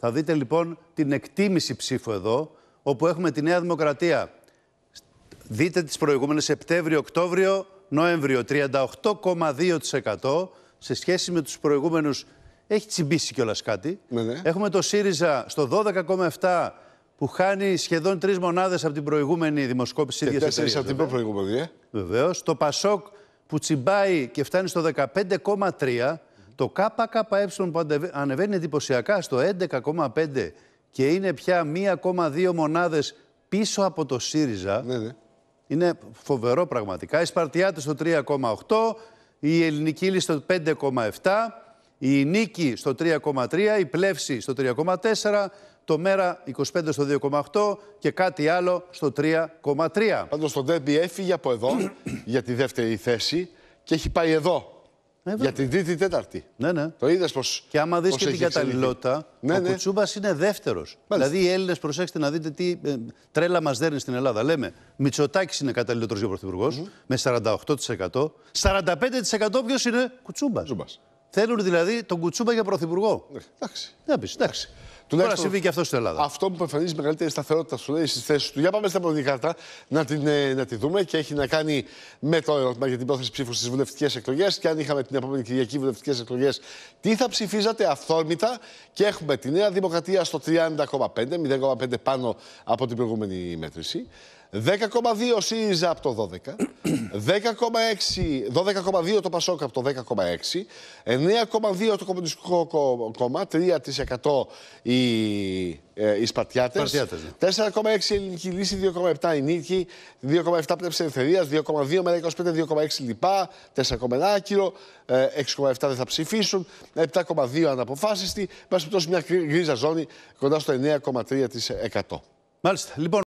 Θα δείτε λοιπόν την εκτίμηση ψήφου εδώ, όπου έχουμε τη Νέα Δημοκρατία. Δείτε τις προηγούμενες Σεπτέμβριο, Οκτώβριο, Νοέμβριο. 38,2% σε σχέση με τους προηγούμενους. Έχει τσιμπήσει κιόλας κάτι. Ναι, ναι. Έχουμε το ΣΥΡΙΖΑ στο 12,7% που χάνει σχεδόν τρεις μονάδες από την προηγούμενη δημοσκόπηση ίδια Τέσσερι από την προηγούμενη, ε. Βεβαίως. Το Πασόκ που τσιμπάει και φτάνει στο 15,3. Το ΚΚΕ που ανεβαίνει εντυπωσιακά στο 11,5 και είναι πια 1,2 μονάδες πίσω από το ΣΥΡΙΖΑ. Ναι, ναι. Είναι φοβερό πραγματικά. Η Σπαρτιάτες στο 3,8, η Ελληνική Λύση στο 5,7, η Νίκη στο 3,3, η Πλεύση στο 3,4, το Μέρα 25 στο 2,8 και κάτι άλλο στο 3,3. Πάντως το Ντέμπι έφυγε από εδώ για τη δεύτερη θέση και έχει πάει εδώ ε, για την τρίτη τέταρτη. Ναι, ναι. Το είδες πως. Και άμα δεις και την καταλληλότητα, ναι, ο ναι. Κουτσούμπας είναι δεύτερος. Δηλαδή οι Έλληνες, προσέξτε να δείτε τι ε, τρέλα μας δέρνει στην Ελλάδα. Λέμε Μητσοτάκης είναι καταλληλότερος για πρωθυπουργός με 48%. 45% ποιος είναι Κουτσούμπας. Θέλουν δηλαδή τον Κουτσούμπα για πρωθυπουργό. Ναι, εντάξει. Να πεις, εντάξει. Τώρα συμβεί και αυτό στην Ελλάδα. Αυτό που εμφανίζει μεγαλύτερη σταθερότητα σου λέει στις θέσεις του. Για πάμε στην επόμενη κάρτα να, την, ε, να τη δούμε και έχει να κάνει με το ερώτημα για την πρόθεση ψήφου στις βουλευτικές εκλογές. Και αν είχαμε την επόμενη Κυριακή βουλευτικές εκλογές, τι θα ψηφίζατε αυθόρμητα. Και έχουμε τη Νέα Δημοκρατία στο 30,5, 0,5 πάνω από την προηγούμενη μέτρηση. 10,2 ΣΥΡΙΖΑ από το 12, 10,6, 12,2 το ΠΑΣΟΚ από το 10,6, 9,2 το Κομμουνιστικό Κόμμα, 3% οι, ε, οι Σπαρτιάτες, 4,6 η ναι. Ελληνική Λύση, 2,7 η Νίκη, 2,7 Πνεύση Ελευθερίας, 2,2 μέρα 25, 2,6 Λιπά, 4,1 Άκυρο, 6,7 ε, δεν θα ψηφίσουν, 7,2 αναποφάσιστοι, πτώση μια γκρίζα ζώνη κοντά στο 9,3%. Μάλιστα. Λοιπόν,